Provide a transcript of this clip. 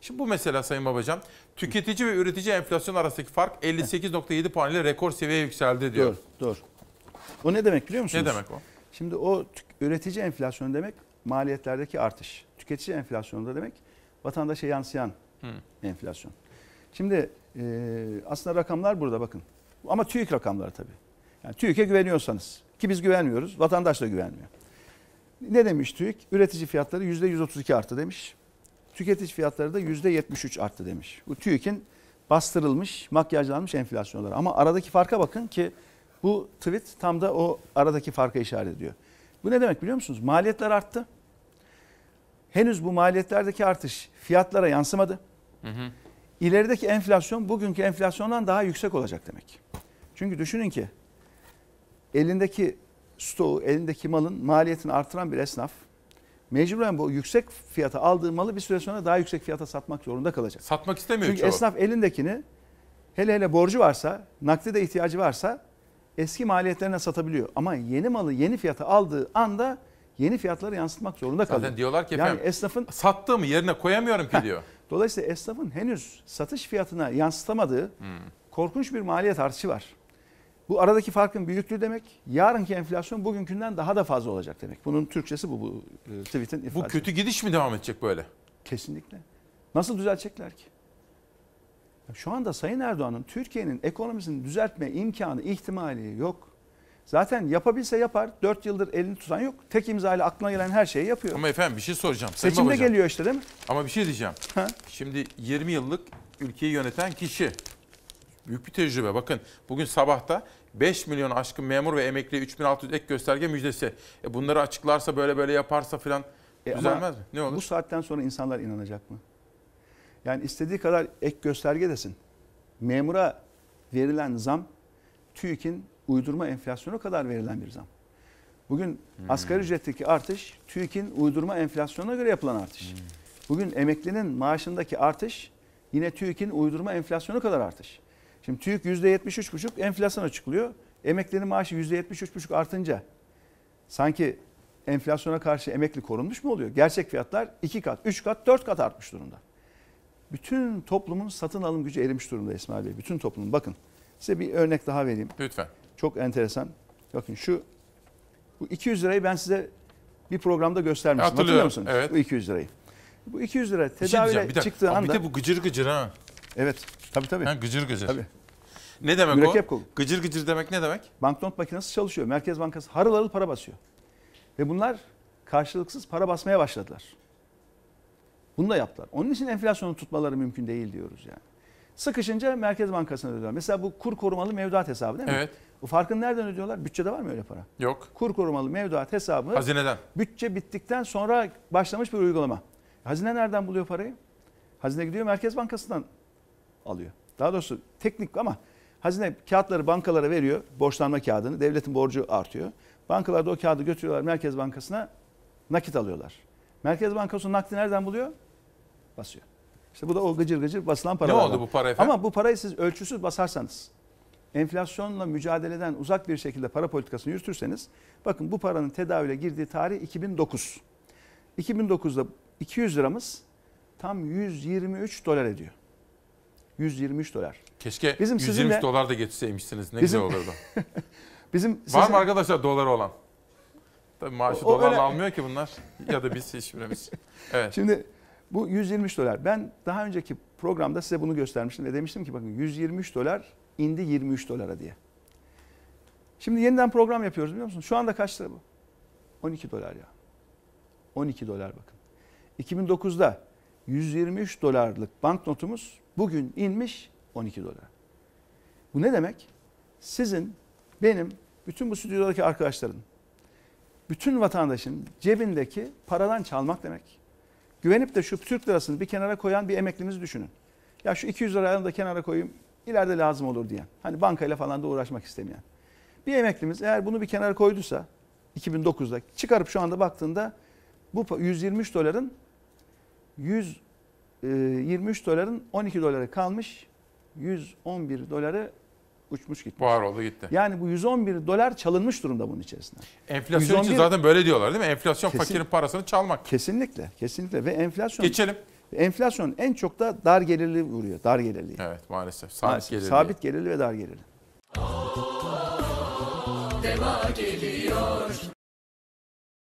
Şimdi bu mesela Sayın Babacan, tüketici ve üretici enflasyon arasındaki fark 58.7 puan ile rekor seviyeye yükseldi diyor. Doğru, doğru. O ne demek biliyor musunuz? Ne demek o? Şimdi o üretici enflasyonu demek maliyetlerdeki artış. Tüketici enflasyonu da demek vatandaşa yansıyan Hı. Hmm. enflasyon. Şimdi e, aslında rakamlar burada bakın. Ama TÜİK rakamları tabii. Yani TÜİK'e güveniyorsanız ki biz güvenmiyoruz, vatandaş da güvenmiyor. Ne demiş TÜİK? Üretici fiyatları %132 arttı demiş tüketici fiyatları da %73 arttı demiş. Bu TÜİK'in bastırılmış, makyajlanmış enflasyonları. Ama aradaki farka bakın ki bu tweet tam da o aradaki farka işaret ediyor. Bu ne demek biliyor musunuz? Maliyetler arttı. Henüz bu maliyetlerdeki artış fiyatlara yansımadı. Hı hı. İlerideki enflasyon bugünkü enflasyondan daha yüksek olacak demek. Çünkü düşünün ki elindeki stoğu, elindeki malın maliyetini artıran bir esnaf mecburen bu yüksek fiyata aldığı malı bir süre sonra daha yüksek fiyata satmak zorunda kalacak. Satmak istemiyor Çünkü çoğu. esnaf elindekini hele hele borcu varsa, nakde ihtiyacı varsa eski maliyetlerine satabiliyor. Ama yeni malı yeni fiyata aldığı anda yeni fiyatları yansıtmak zorunda kalıyor. Zaten diyorlar ki efendim, yani esnafın sattığımı yerine koyamıyorum ki diyor. Dolayısıyla esnafın henüz satış fiyatına yansıtamadığı hmm. korkunç bir maliyet artışı var. Bu aradaki farkın büyüklüğü demek. Yarınki enflasyon bugünkünden daha da fazla olacak demek. Bunun Türkçesi bu bu e, tweet'in ifadesi. Bu kötü gidiş mi devam edecek böyle? Kesinlikle. Nasıl düzeltecekler ki? Şu anda Sayın Erdoğan'ın Türkiye'nin ekonomisini düzeltme imkanı, ihtimali yok. Zaten yapabilse yapar. 4 yıldır elini tutan yok. Tek imzayla aklına gelen her şeyi yapıyor. Ama efendim bir şey soracağım. Sayın Seçimde babacığım. geliyor işte değil mi? Ama bir şey diyeceğim. Ha? Şimdi 20 yıllık ülkeyi yöneten kişi. Büyük bir tecrübe. Bakın bugün sabahta 5 milyon aşkın memur ve emekli 3600 ek gösterge müjdesi. E bunları açıklarsa böyle böyle yaparsa filan e düzelmez mi? Ne olur? Bu saatten sonra insanlar inanacak mı? Yani istediği kadar ek gösterge desin. Memura verilen zam TÜİK'in uydurma enflasyonu kadar verilen bir zam. Bugün hmm. asgari ücretteki artış TÜİK'in uydurma enflasyonuna göre yapılan artış. Hmm. Bugün emeklinin maaşındaki artış yine TÜİK'in uydurma enflasyonu kadar artış. Şimdi TÜİK %73,5 enflasyon açıklıyor. Emeklilerin maaşı %73,5 artınca sanki enflasyona karşı emekli korunmuş mu oluyor? Gerçek fiyatlar 2 kat, 3 kat, 4 kat artmış durumda. Bütün toplumun satın alım gücü erimiş durumda İsmail Bey. Bütün toplumun. Bakın size bir örnek daha vereyim. Lütfen. Çok enteresan. Bakın şu bu 200 lirayı ben size bir programda göstermiştim. Hatırlıyor musunuz? Evet. Bu 200 lirayı. Bu 200 lira tedaviyle şey çıktığı anda... Bir de bu gıcır gıcır ha. Evet. Tabii tabii. Ha, gıcır. gücür. Tabii. Ne demek Mürekkep o? Kol. Gıcır gıcır demek ne demek? Banknot makinesi çalışıyor. Merkez Bankası harıl harıl para basıyor. Ve bunlar karşılıksız para basmaya başladılar. Bunu da yaptılar. Onun için enflasyonu tutmaları mümkün değil diyoruz yani. Sıkışınca Merkez Bankası'na ödüyorlar. Mesela bu kur korumalı mevduat hesabı değil mi? Evet. Bu farkın nereden ödüyorlar? Bütçede var mı öyle para? Yok. Kur korumalı mevduat hesabı. Hazineden. Bütçe bittikten sonra başlamış bir uygulama. Hazine nereden buluyor parayı? Hazine gidiyor Merkez Bankası'ndan alıyor. Daha doğrusu teknik ama hazine kağıtları bankalara veriyor borçlanma kağıdını. Devletin borcu artıyor. Bankalar da o kağıdı götürüyorlar Merkez Bankası'na nakit alıyorlar. Merkez Bankası nakdi nereden buluyor? Basıyor. İşte bu da o gıcır gıcır basılan para. Ne oldu bu para efendim? Ama bu parayı siz ölçüsüz basarsanız, enflasyonla mücadeleden uzak bir şekilde para politikasını yürütürseniz, bakın bu paranın tedavüle girdiği tarih 2009. 2009'da 200 liramız tam 123 dolar ediyor. 123 dolar. Keşke bizim 123 dolar da geçseymişsiniz ne bizim, güzel olurdu. bizim sizin, Var mı arkadaşlar dolar olan? Tabii maaşı o, o dolarla öyle... almıyor ki bunlar ya da biz hiçbirimiz. Evet. Şimdi bu 123 dolar. Ben daha önceki programda size bunu göstermiştim ve demiştim ki bakın 123 dolar indi 23 dolara diye. Şimdi yeniden program yapıyoruz biliyor musunuz? Şu anda kaç lira bu? 12 dolar ya. 12 dolar bakın. 2009'da 123 dolarlık banknotumuz Bugün inmiş 12 dolara. Bu ne demek? Sizin, benim, bütün bu stüdyodaki arkadaşların, bütün vatandaşın cebindeki paradan çalmak demek. Güvenip de şu Türk lirasını bir kenara koyan bir emeklimizi düşünün. Ya şu 200 lirayı da kenara koyayım ileride lazım olur diyen. Hani bankayla falan da uğraşmak istemeyen. Bir emeklimiz eğer bunu bir kenara koyduysa 2009'da çıkarıp şu anda baktığında bu 123 doların 100 23 ee, doların 12 doları kalmış 111 doları uçmuş gitmiş. Buhar oldu gitti. Yani bu 111 dolar çalınmış durumda bunun içerisinde. Enflasyon 111, için zaten böyle diyorlar değil mi? Enflasyon kesin, fakirin parasını çalmak. Kesinlikle. Kesinlikle ve enflasyon... Geçelim. Enflasyon en çok da dar gelirli vuruyor. Dar gelirli. Evet maalesef. Sabit maalesef, gelirli. Sabit gelirli ve dar gelirli. Deva geliyor.